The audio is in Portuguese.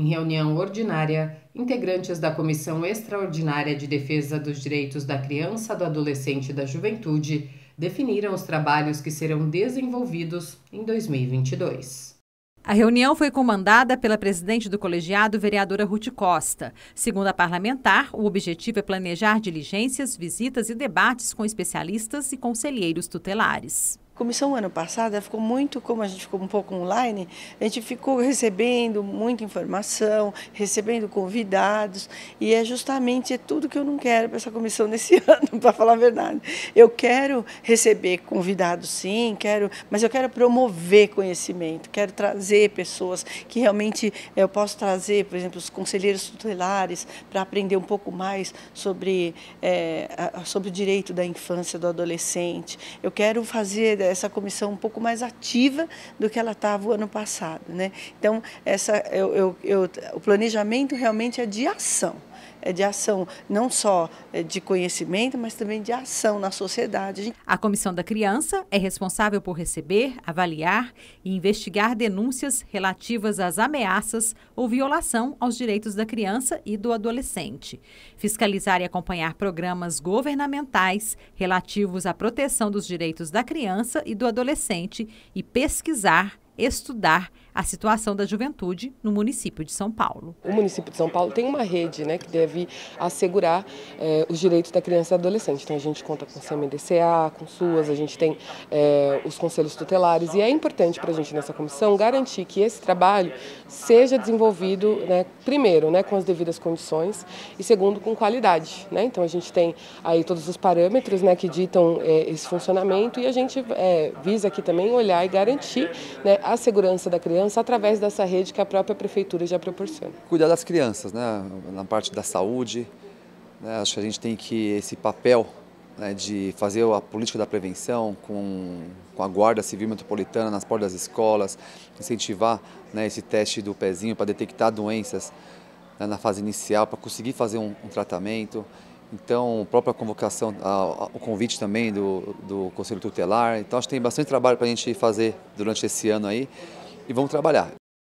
Em reunião ordinária, integrantes da Comissão Extraordinária de Defesa dos Direitos da Criança, do Adolescente e da Juventude definiram os trabalhos que serão desenvolvidos em 2022. A reunião foi comandada pela presidente do colegiado, vereadora Ruth Costa. Segundo a parlamentar, o objetivo é planejar diligências, visitas e debates com especialistas e conselheiros tutelares comissão ano passado ficou muito, como a gente ficou um pouco online, a gente ficou recebendo muita informação, recebendo convidados, e é justamente é tudo que eu não quero para essa comissão nesse ano, para falar a verdade. Eu quero receber convidados, sim, quero, mas eu quero promover conhecimento, quero trazer pessoas que realmente eh, eu posso trazer, por exemplo, os conselheiros tutelares para aprender um pouco mais sobre, é, sobre o direito da infância, do adolescente. Eu quero fazer eh, essa comissão um pouco mais ativa do que ela estava o ano passado. Né? Então, essa, eu, eu, eu, o planejamento realmente é de ação. É, de ação, não só é, de conhecimento, mas também de ação na sociedade. A Comissão da Criança é responsável por receber, avaliar e investigar denúncias relativas às ameaças ou violação aos direitos da criança e do adolescente, fiscalizar e acompanhar programas governamentais relativos à proteção dos direitos da criança e do adolescente e pesquisar estudar a situação da juventude no município de São Paulo. O município de São Paulo tem uma rede né, que deve assegurar eh, os direitos da criança e adolescente. Então a gente conta com o CMDCA, com SUAS, a gente tem eh, os conselhos tutelares e é importante para a gente nessa comissão garantir que esse trabalho seja desenvolvido, né, primeiro, né, com as devidas condições e segundo, com qualidade. Né? Então a gente tem aí todos os parâmetros né, que ditam eh, esse funcionamento e a gente visa aqui também olhar e garantir né, a segurança da criança através dessa rede que a própria prefeitura já proporciona. Cuidar das crianças, né? na parte da saúde, né? acho que a gente tem que esse papel né, de fazer a política da prevenção com, com a Guarda Civil Metropolitana nas portas das escolas, incentivar né, esse teste do pezinho para detectar doenças né, na fase inicial, para conseguir fazer um, um tratamento. Então, própria convocação, a, a, o convite também do, do Conselho Tutelar. Então, acho que tem bastante trabalho para a gente fazer durante esse ano aí e vamos trabalhar.